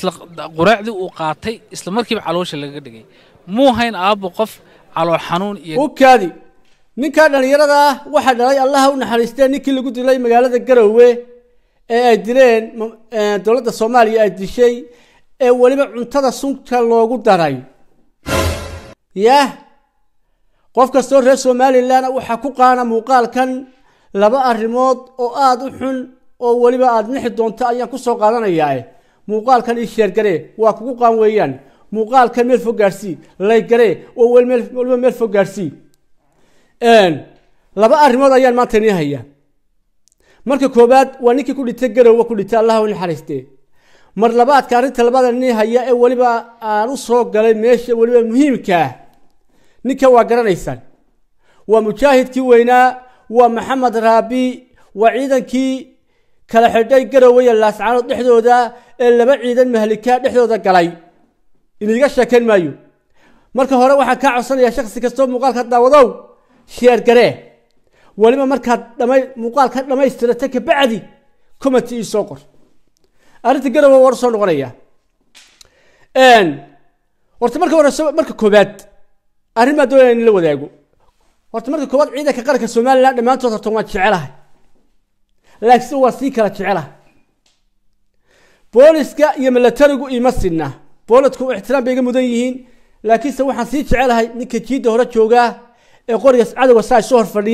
isla quraacdii uu qaatay isla markiiba caloosha laga dhigay muu hayn aabbo qof calool xanuun iyo ukaadi ninkaa dhallinyarada ah waxaa dhalay allaha u naxariistee ninkii lagu dilay magaalada garowe ee ay dileen dowladda soomaaliya ay dishay ee weliba cuntada sunka loogu daray yah qof kastoo reer somalilan waxaa ku qaana muuqaalkan laba arrimood oo aada u xun oo weliba aada nixi doonto ayaan kusoo qaadanayaa muuqaalkan i sheergare waa kugu qaan weeyaan muuqaalkan meel fog gaarsii laygaree oo waliba meel fog gaarsii laba arrimood ayaan maanta inii hayaa marka koobaad waa ninkii ku dhintay garowa ku dhintay allah naxariiste mar labaadka arrinta labada inii haya ee weliba aan u soo galay meesha weliba muhiimka ah. ninka waa garanaysaan waa mujaahidkii weynaa waa maxamed raabi waa ciidankii kala xidhay garowaya laascaanood dhexdooda ee laba ciidan mahlika dhexdooda galay iniga sheekayn maayo marka hore waxaan kaa codsanayaa shaksi kastoo muuqaalka daawadow sheergaree weliba markaad muuqaal ka dhammaystirata kabacdi commenti ii soo qor arrinta garowa war soo noqonaya horta marka hore marka koobaad arrin baa doonaya in la wadaago horta marka koobaad ciidanka qaranka somalilan dhammaantood horta waan jecelahay laakiin waa sii kala jecelahay booliska iyo milatarigu ima sinna booladku ixtiraam bay iga mudan yihiin laakiinse waxaan sii jecelahay ninka jiidda hore joogaa ee qorigaas cadowga saa ay soo hor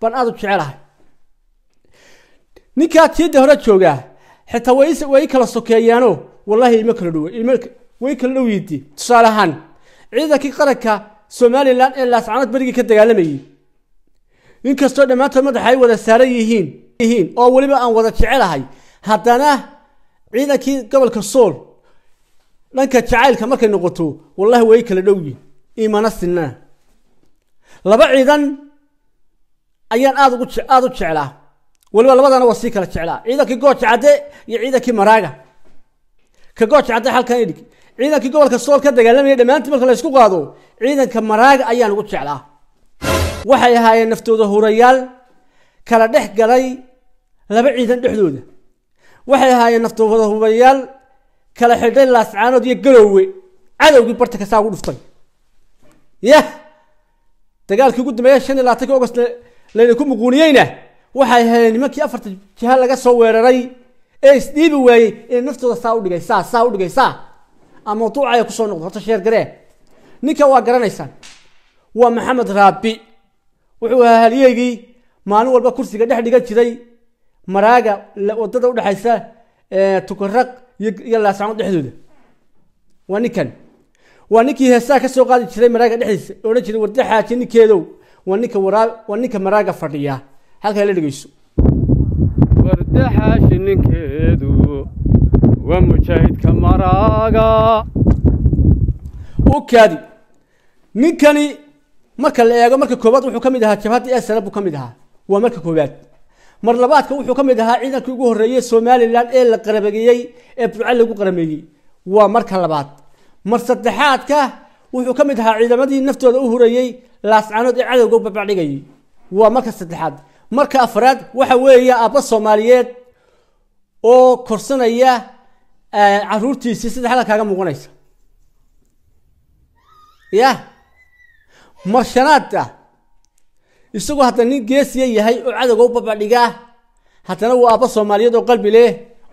baan aada u jecelahay ninkaa jiidda hore joogaa xitaa way i kala sokeeyaano wallaahi ima kala dhowe way kala dhow yidi tusaale ahaan ciidankii qaranka somalilan ee laascanood berigii ka dagaalamayay in dhammaantood madaxa ay wada saaran yihiin oo weliba aan wada jecelahay haddana ciidankii gobolka sool dhanka jacaylka markay noqoto wallahi way kala dhowyihin imana sinaa laba ciidan ayaan aadaada u jeclaa waliba labadana waa sii kala jeclaa ciidankii gooja cadde iyo ciidankii maraaga ka gooja cadde xalkan idhig ciidankii gobolka sool ka dagaalamaya dhammaantii marka laysku qaado ciidanka maraaga ayaan ugu jeclaa waxay ahaayeen naftooda hurayaal kala dhex galay laba ciidan dhexdooda waxay ahaayeen naftuubada hubayaal kala xidhay laascaanood iyo galoowe cadowgii barta kasaa ugu dhuftay yah dagaalkii ugu dambeeya shan iyo labaatanki august layna ku muquuniyeyna waxay ahaayeen nimankii afarta jiha laga soo weeraray ee isdhiibi waayey inay naftooda saa u dhigaysaa saa u dhigaysaa ama duucaya kusoo noqdo horta garee ninka waa garanaysaan waa maxamed raabi wuxuu ahaa halyeygii maalin walba kursiga dhex dhigan jiray maraaga wadada udhexaysa tukaraq iyo laascano dhexdooda waa ninkan waa ninkii heesaa kasoo qaadi jiray maraaga dhexdiisa odhan jiray warda xaaji ninkeedow waa ninka waa ninka maraaga fadhiya halkaa la dhegeyso warda xaaji ninkeedu waa mujaahidka maraaga u kaadi ninkani marka la eego marka koobaad wuxuu ka mid ahaa jabhadda esana buu ka mid ahaa waa marka koobaad mar labaadka wuxuu ka mid ahaa ciidankii ugu horeeyey somalilan ee la qarabeeyey ee burca lagu qarameeyey waa marka labaad mar saddexaadka wuxuu ka mid ahaa ciidamadii naftooda u horeeyey laascanood ee cadowga babacdhigayay waa marka saddexaad marka afraad waxa weeya aabba soomaaliyeed oo korsanaya eh, caruurtiisii sida halka kaaga muuqanaysa ya mar shanaad ah isagoo haddana nin geesiya yahay oo cadowga u babadhiga haddana waa aabba soomaaliyeed oo qalbi leh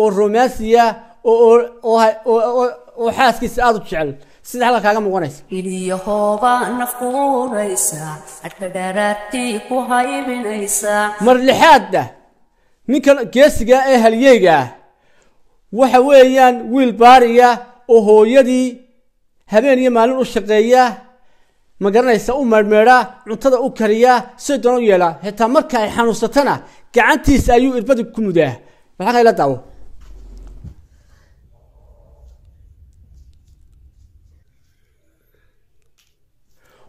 oo romaasiya oo xaaskiisa aada u jecel sida halka kaaga muuqanaysa ilyahooba mar lixaadda ah, ninkan geesiga ee halyeygaa waxa weeyaan wiil baariya oo hooyadii habeen iyo maalin u shaqeeya ma garanaysa u meerhmeedhaa cuntada u kariyaa say doona u yeelaa xitaa marka ay xanuunsatana gacantiisa ayuu irbada ku mudaa maxaa ila daawo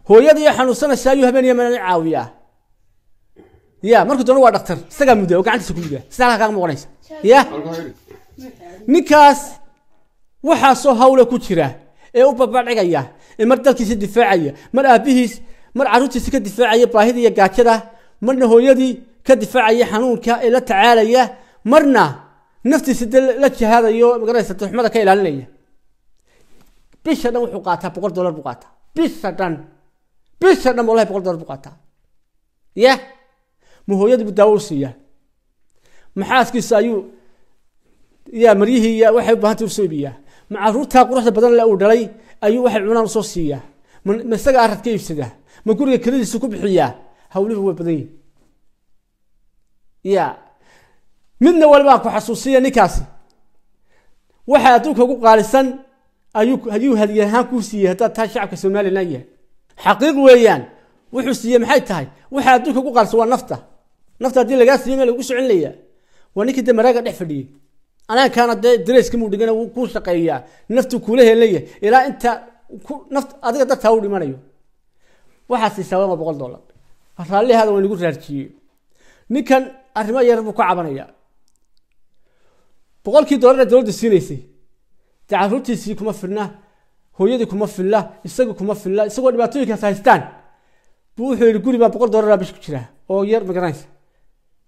hooyadiiyo xanuunsanaysa ayuu habeeniya meel caawiyaa ya markuu doona waa dhaktar isagaa mudaa oo gacantiisa ku mudaa sida halkaa muuqanaysa ya ninkaas waxaasoo hawle ku jira ee u babadhigaya mar dalkiisa difaacaya mar aabihiis mar caruurtiisa ka difaacaya baahida iyo gaajada marna hooyadii ka difaacaya xanuunka ee la tacaalaya marna naftiisa de la jihaadayo magaranaysa tuxmada ka ilaalinaya bisha dhan wuxuu qaataa boqol dollar buu qaataa bisha dhan bisha dhan wallahi boqol dollar buu qaataa ya ma hooyadii buu daawo u siiyaa ma ayuu ya maryihii iyo waxay u baahantay u soo iibiyaa ma caruurtaa quruxda badan le uu dhalay ayuu waxay cunaan usoo siiyaa ma isaga arad ka iibsadaa ma guriga keladiisa ku bixiyaa hawlihu way badan yihin ya midna walibaa ku xasuusiya ninkaasi waxaa adduunka ugu qaalisan ayuu hadiye ahaan kuu siiyey haddaad tahay shacabka somalilan yahay xaqiiq weeyaan wuxuu siiyey maxay tahay waxaa adduunka ugu qaalisan waa nafta nafta haddii lagaa siiyo meel lagu socinlayaa waa ninkii de maraaga dhex fadhiyey anaankaana dee dareyskamu dhigana wuu kuu shaqeeyaa naftu kuula helaya ilaa inta nat adiga dartaa u dhimanayo waxaa siisaa waa boqol dollar raallihaada waa nagu raarjiyey ninkan arrimo yar buu ka cabanayaa boqolkii dollar dowladda siinaysay dee kuma filna hooyadii kuma filla isagu kuma filla isagoo dhibaatooyinkaas haystaan buu wuxuu yihi guri baa boqol dollara bish ku jira oo yar magaranaysa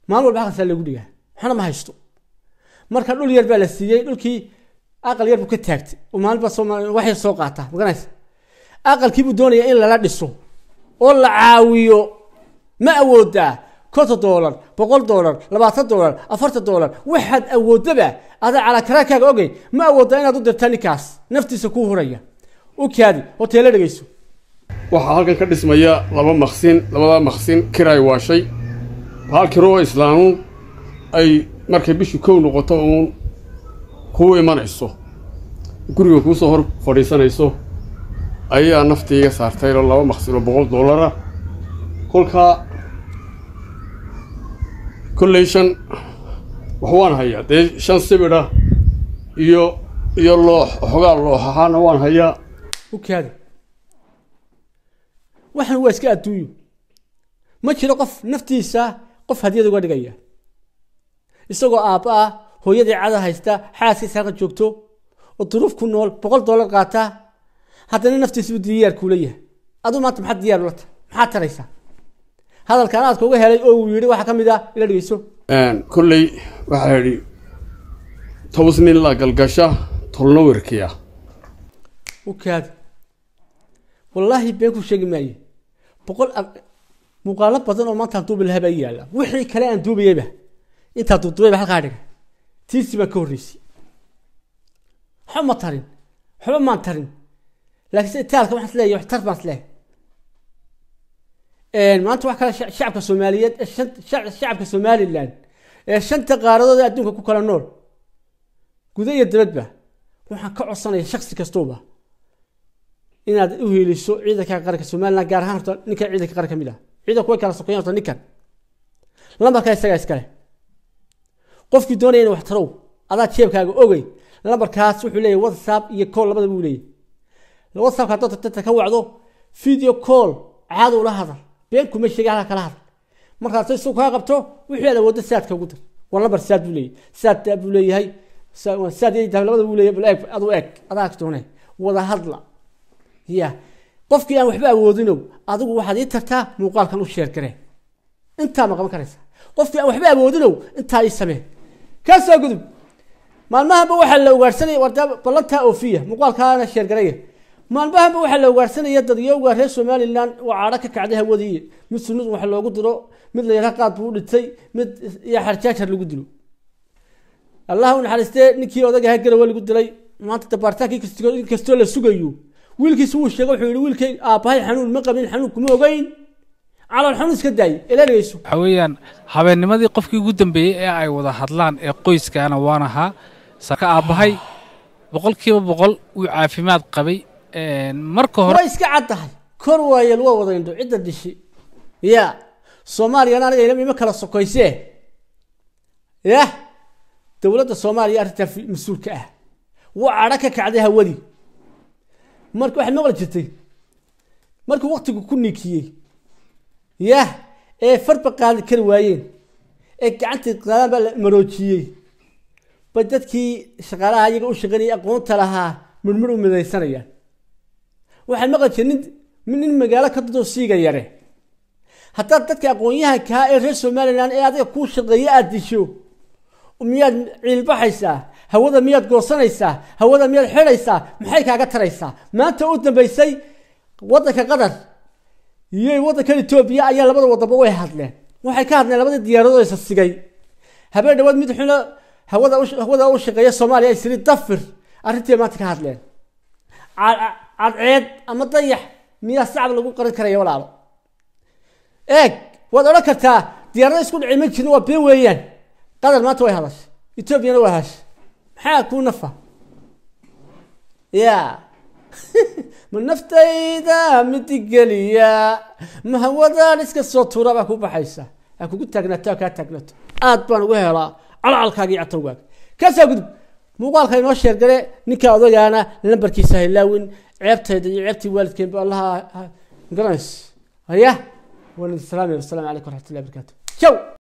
maalin walba halkaasaa lagu dhigaa waxna ma haysto marka dhul yar baa la siiyey dhulkii aqal yar buu ka taagtay maalinbawaxay soo qaataa magaranaysa aqalkiibuu doonayaa in lala dhiso oo la caawiyo ma awoodaa konton doolar boqol doolar labaatan doolar afartan doolar waxaad awoodaba ada adaa calaakaraankaaga ogey ma awoodaa inaad u dirta ninkaas naftiisa kuu huraya u kaadi hoteelo dhegeyso waxaa halkan ka dhismaya laba maqsin labada maqsin kiraay waashay halkii ruuxa islaamu ay markay bishu kow noqoto uun kuu imanayso guriga kuusoo hor fadhiisanayso ayaa naftii saartay ilo laba maqsilo boqol doolara kolkaa kolley shan wax waan hayaa dee shan sibida iyo iyo loox xogaa loox ahaana waan hayaa ukaada waxaan waa iska adduunyo ma jiro qof naftiisa qof hadiyad uga dhigaya isagoo aabbo ah hooyadii cada haysta xaaskiisa halka joogto oo duruuf ku nool boqol doolar qaata haddana naftiisu diyaar kuula yahay aduu maanta maxaad diyaar ula maxaad taraysaa hadalkan aadka uga helay oo uu yidhi waxaa ka mid ah ila dhegeyso kolley waxaa yidhi toos nin la galgasha tolna werkiya u wallaahi been ku sheegi maaye boqol muuqaalo badan oo maanta aan duubi lahaa baa yaalla wixii kale aan duubayayba intaa duudubayba halkaa dhigay tiisi baa ka horreysay waxba ma tarin waxba maan tarin laakiinse itaalka waxaan isleeyahay wax baan isleeyahay maanta wax kale shacabka soomaaliyeed shacabka somaliland ee shanta qaaradood ee adduunka ku kala nool guda iyo dibadba waxaan ka codsanaya shaksi kastuba inaad u heliso ciidanka qaranka somaliland gaar ahaan horta ninkan ciidanka qaran ka mid ah ciidanku way kala sokeeyaan horta ninkan lambarka isagaa iskale qofkii doonaya in wax adaa jeebkaaga ogey lambarkaas wuxuu leeyahy whatsapp iyo cool labadaba uu leeyahy whatsappka haddaad tartanta ka wacdo video cool caada ula hadal been kuma sheega halka kala hadal markaasay suu kaa qabto wuxuu aada wado saadka ugu dar war lambar saad buu leeyahy saad buu leeyahay saad labada buu leeyahay bal eeg eeg adaa doone wada hadla ya qofkii aan waxba awoodinow adigu waxaad ii tartaa muuqaalkan u sheergaree intaa ma qaban qofkii aan waxba awoodinow intaa ii samee kasoo gudub maalmahanba waxaa la ugaarhsanaya balanta ofiya muuqaalkaana sheergaraya maalmahanba waxaa la ugaarhsanaya dadyowga reer somalilan oo cadho ka kacday hawadii mid sunud wax loogu diro mid la qaad buu u dhintay mid iyo xarjaajar lagu dilo allah u naxariistee ninkii odagaha garawe lagu dilay maanta dabaaritaanka inkastoo la sugayo wiilkiisu wuu sheegay wuxuu yihi wiilkay aabahay xanuun ma qabin xanuun kuma ogeyn calool xanun iska daay ilaaligayso waxaa weeyaan habeennimadii qofkii ugu dambeeyey ee ay wada hadlaan ee qoyskaana waan ahaa ka aabbahay boqol boqol wuu caafimaad qabay marka hore way iska cad tahay kor waayeel waa wada indho cidda dhishi ya soomaaliyana aniga ila ima kala sokoysee yah dowladda soomaaliya arrintaa mas-uulka ah waa cadho ka kacday hawadii marka waxaad ma jirtay markuu waktigu ku nikiyey yah ee farba qaadi kari waayeen ee gacantii qaadan baa la maroojiyey bay dadkii shaqaalaha iyaga u shaqaynayay aqoonta lahaa murmur u midaysanayaan waxaan maqli jira nin nin magaalo ka dadoo siiga yare haddaad dadka aqoon-yahankaa ah ee reer somalilan ee adiga kuu shaqeeya aada disho miyaad ciilbaxaysaa hawada miyaad goosanaysaa hawada miyaad xidhaysaa maxay kaaga taraysaa maanta u dambaysay waddanka qatar iyo waddankan etoobiya ayaa labada wadaba way hadleen waxay ka hadleen labadii diyaaradood isa sigay habeen dhawaad mid xuna hawada u shaqeeya soomaaliya ay siri dafir arrintii maanta ka hadleen cadceed ama dayax miyaa sacab lagu qaran karaya walaalo eeg waad odhan kartaa diyaarada isku dhici ma jirin waa been weeyaan qadar maanta way hadashay etoobiyana waa hashay maxaa kuu nafa ya ma naftayda midigeliya ma hawadan iska soo tuura baa ku baxaysa ha kugu taagnaato kaa taagnato aad baan ugu helaa calcalkaaga iyo catowgaaga kaasoo gudub muuqaalka inoo sheergale ninka odagaana lambarkiisa halaawin ceebtayda iyo ceebtii waalidkeen ba allaha garanays haya waalaiku salaam alaykum waraxmatullahi barakaatu jaw